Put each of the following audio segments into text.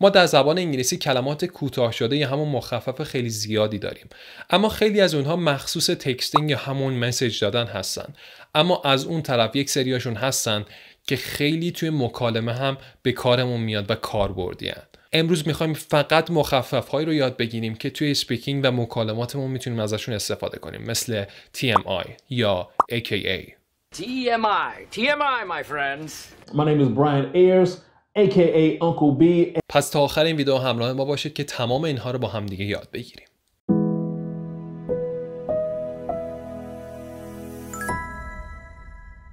ما در زبان انگلیسی کلمات کوتاه شده یا همون مخفف خیلی زیادی داریم اما خیلی از اونها مخصوص تکستینگ یا همون مسیج دادن هستن اما از اون طرف یک سریاشون هستن که خیلی توی مکالمه هم به کارمون میاد و کاربردیان امروز میخوایم فقط مخفف هایی رو یاد بگیریم که توی سپیکینگ و مکالماتمون میتونیم ازشون استفاده کنیم مثل TMI یا AKA TMI TMI my friends My name is Brian Ayers aka Uncle B پس تا آخر این ویدیو همراه ما باشید که تمام اینها رو با هم دیگه یاد بگیریم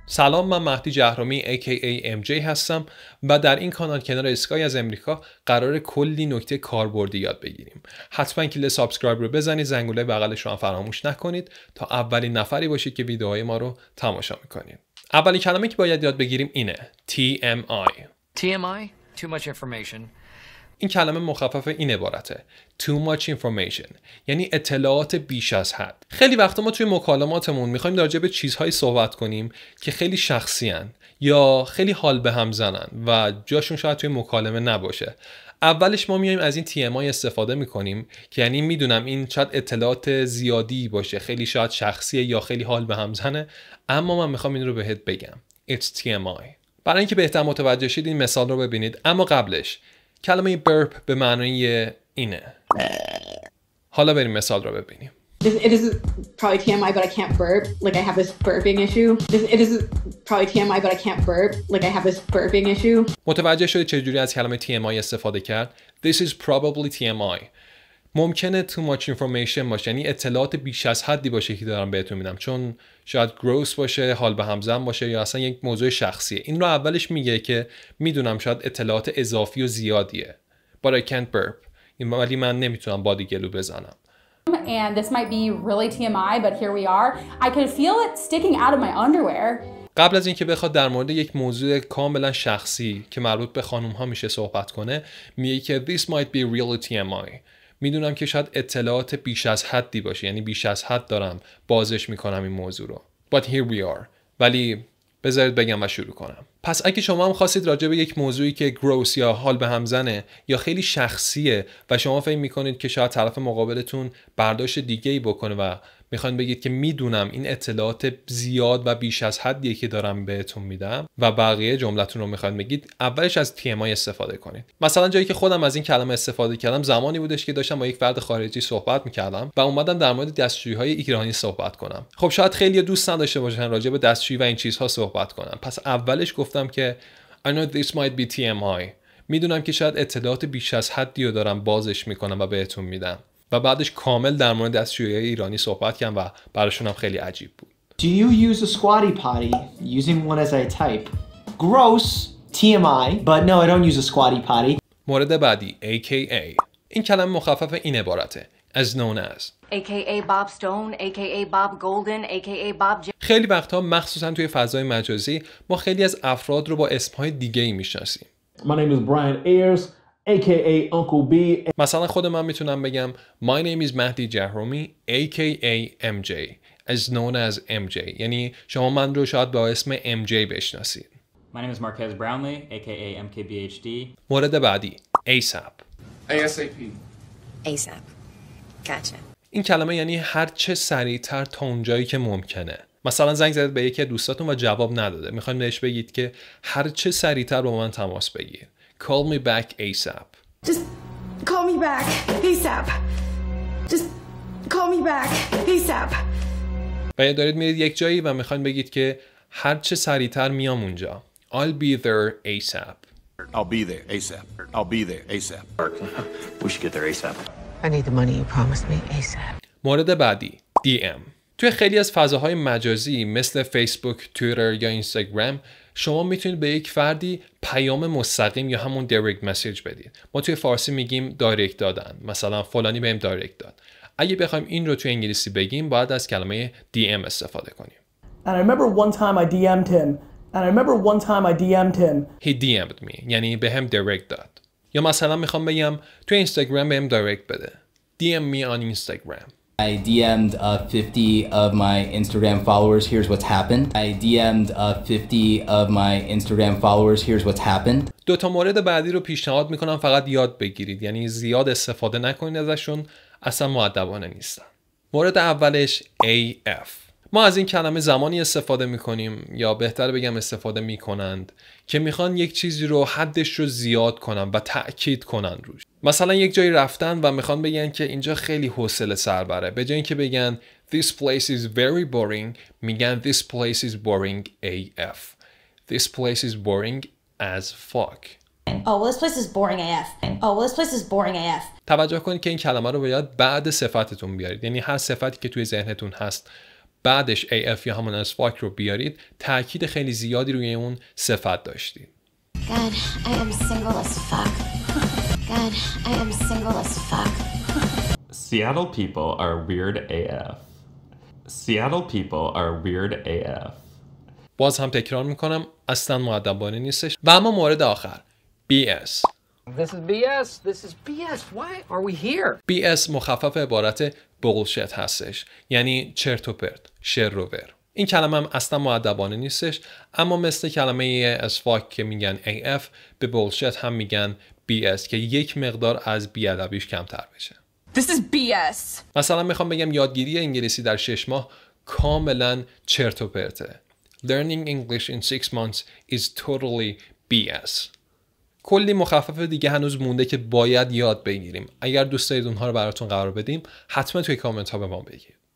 سلام من مهدی جهرومی aka MJ هستم و در این کانال کنار اسکای از امریکا قرار کلی نکته کاربردی یاد بگیریم حتما کلید سابسکرایب رو بزنید زنگوله بغلش رو هم فراموش نکنید تا اولین نفری باشید که ویدیوهای ما رو تماشا میکنید اولین کلمه که باید یاد بگیریم اینه TMI TMI too much information این کلمه مخفف این عبارته too much information یعنی اطلاعات بیش از حد خیلی وقت ما توی مکالماتمون میخوایم در به چیزهایی صحبت کنیم که خیلی شخصی هن یا خیلی حال به هم زنن و جاشون شاید توی مکالمه نباشه اولش ما میایم از این TMI استفاده میکنیم که یعنی میدونم این شاید اطلاعات زیادی باشه خیلی شاید شخصی یا خیلی حال به هم زنه اما من میخوام این رو بهت بگم It's TMI برای اینکه بهتر متوجه شید این مثال رو ببینید اما قبلش کلمه برپ به معنای اینه حالا بریم مثال رو ببینیم It is probably TMI, but I can't burp. Like I have this burping issue. It is probably TMI, but I can't burp. Like I have this burping issue. متوجه شدید چجوری از کلمه TMI استفاده کرد؟ This is probably TMI. ممکنه تو ماچ اینفورمیشن باشه یعنی اطلاعات بیش از حدی باشه که دارم بهتون میدم چون شاید گروس باشه حال به همزن باشه یا اصلا یک موضوع شخصیه این رو اولش میگه که میدونم شاید اطلاعات اضافی و زیادیه but I can't burp ولی من نمیتونم گلو بزنم قبل از اینکه بخواد در مورد یک موضوع کاملا شخصی که مربوط به خانم ها میشه صحبت کنه میگه که this might be really TMI میدونم که شاید اطلاعات بیش از حدی باشه یعنی بیش از حد دارم بازش میکنم این موضوع رو but here we are ولی بذارید بگم و شروع کنم پس اگه شما هم خواستید راجع به یک موضوعی که گروس یا حال به همزنه یا خیلی شخصیه و شما فکر میکنید که شاید طرف مقابلتون برداشت دیگه ای بکنه و میخواین بگید که میدونم این اطلاعات زیاد و بیش از حدیه که دارم بهتون میدم و بقیه جملتون رو میخواین بگید اولش از TMI استفاده کنید مثلا جایی که خودم از این کلمه استفاده کردم زمانی بودش که داشتم با یک فرد خارجی صحبت میکردم و اومدم در مورد های ایرانی صحبت کنم خب شاید خیلی دوست نداشته باشن راجع به دستشویی و این چیزها صحبت کنم پس اولش گفتم که I know this might be TMI میدونم که شاید اطلاعات بیش از حدی رو دارم بازش میکنم و بهتون میدم و بعدش کامل در مورد دستشویی ایرانی صحبت کردم و براشون هم خیلی عجیب بود Do you use a squatty potty using one as I type? Gross TMI but no I don't use a squatty potty مورد بعدی AKA این کلم مخفف این عبارته as known as AKA Bob Stone, AKA Bob Golden, AKA Bob خیلی وقتها مخصوصا توی فضای مجازی ما خیلی از افراد رو با اسمهای دیگه ای میشناسیم My name is Brian Ayers aka Uncle B مثلا خود من میتونم بگم My name is Mahdi جهرومی aka MJ as known as MJ یعنی شما من رو شاید با اسم MJ بشناسید My name is Marquez Brownlee aka MKBHD مورد بعدی ASAP ASAP ASAP gotcha این کلمه یعنی هر چه سریعتر تا اونجایی که ممکنه مثلا زنگ زدید به یکی دوستاتون و جواب نداده میخوایم بهش بگید که هر چه سریعتر با من تماس بگیر Call me back ASAP. Just call me back ASAP. Just call me back ASAP. و دارید میرید یک جایی و میخواین بگید که هر چه سریعتر میام اونجا. I'll be there ASAP. I'll be there ASAP. I'll be there ASAP. We should get there ASAP. I need the money you promised me ASAP. مورد بعدی DM. توی خیلی از فضاهای مجازی مثل فیسبوک، تویتر یا اینستاگرام شما میتونید به یک فردی پیام مستقیم یا همون دایرکت مسیج بدید ما توی فارسی میگیم دایرکت دادن مثلا فلانی بهم دایرکت داد اگه بخوایم این رو توی انگلیسی بگیم باید از کلمه DM استفاده کنیم And I remember one time I DM'd him And I remember one time I DM'd him He DM'd me یعنی به هم دایرکت داد یا مثلا میخوام بگم توی اینستاگرام بهم دایرکت بده DM me on Instagram I DM'd uh, 50 of my Instagram followers, here's what's happened. I DM'd uh, 50 of my Instagram followers, here's what's happened. دو تا مورد بعدی رو پیشنهاد میکنم فقط یاد بگیرید یعنی زیاد استفاده نکنید ازشون اصلا معدبانه نیستن مورد اولش AF ما از این کلمه زمانی استفاده میکنیم یا بهتر بگم استفاده میکنند که میخوان یک چیزی رو حدش رو زیاد کنن و تأکید کنن روش مثلا یک جایی رفتن و میخوان بگن که اینجا خیلی حوصله سربره به جای اینکه بگن this place is very boring میگن this place is boring AF this place is boring as fuck Oh, this place is boring AF. Oh, this place is boring AF. توجه کنید که این کلمه رو باید بعد صفتتون بیارید. یعنی هر صفتی که توی ذهنتون هست بعدش AF یا همون as fuck رو بیارید تاکید خیلی زیادی روی اون صفت داشتید. God, I am single as fuck. God, I am single as fuck. Seattle people are weird AF. Seattle people are weird AF. باز هم تکرار میکنم اصلا معدبانه نیستش و اما مورد آخر BS This is BS. This is BS. Why are we here? BS مخفف عبارت بولشت هستش یعنی چرت و پرت شر ور این کلمه هم اصلا معدبانه نیستش اما مثل کلمه اسفاک که میگن AF به بولشت هم میگن BS که یک مقدار از بیادبیش کمتر بشه This is BS. مثلا میخوام بگم یادگیری انگلیسی در شش ماه کاملا چرت و پرته Learning English in six months is totally BS کلی مخفف دیگه هنوز مونده که باید یاد بگیریم اگر دوست دارید اونها رو براتون قرار بدیم حتما توی کامنت ها به ما بگید